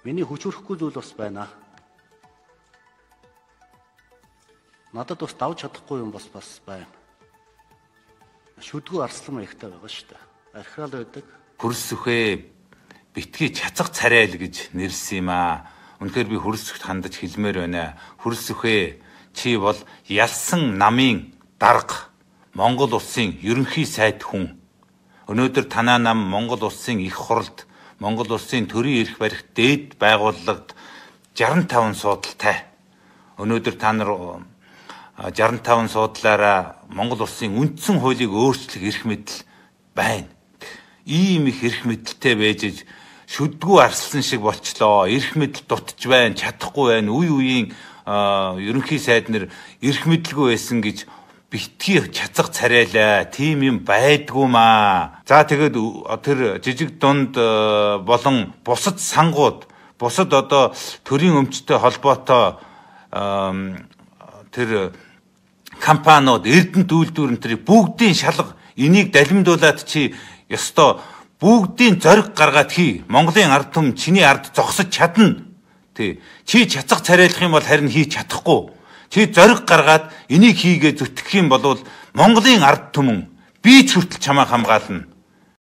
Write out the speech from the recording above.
Миний хүчрэхгүй зүйл бас байна. Надад бас давж чадахгүй юм бас бас байна. Шүдгүү арслан маягтай байгаа шүү дээ. Архирал байдаг. Хөрсөхөө битгий чацах царай л гэж нэрлсэн юм аа. Үнэхээр би хөрсөхт хандаж хэлмээр байна. Хөрсөхөө чи бол ялсан намын дарга Монгол улсын ерөнхий сайд хүн. Өнөөдөр танаа нам Монгол улсын их хурлд Монгол улсын төрийн эрх барих дээд байгууллагад 65 суудалтай. Өнөөдөр та нар 65 суудлаараа Монгол улсын үндсэн хуулийг өөрчлөх эрх мэдэл байна. Ийм их эрх мэдэлтэй байж шүдгүү арслан шиг болчлоо. Эрх мэдэл дутж байна, чадахгүй байна. Үй үеийн ерөнхий сайд нар эрх мэдлгүй байсан гэж битгий чацах царайлаа. Тим юм байдгүй маа. За тэгэд тэр жижиг дунд э, болон бусад сангууд бусад одоо төрийн өмчтэй холбоотой тэр компаниуд эрдэнэт үйлдвэрнэрийг бүгдийн шалга энийг далимдуулаад чи ёстой бүгдийн зориг гаргаад хий. Монголын ард түмэн чиний ард зогсож чадна. Тэ. Чи чацах царайлах юм бол харин хийж чадахгүй Чи зориг гаргаад энийг хийгээ зүтгэх юм бол Монголын ард түмэн бие ч хүртэл чамаа хамгаална.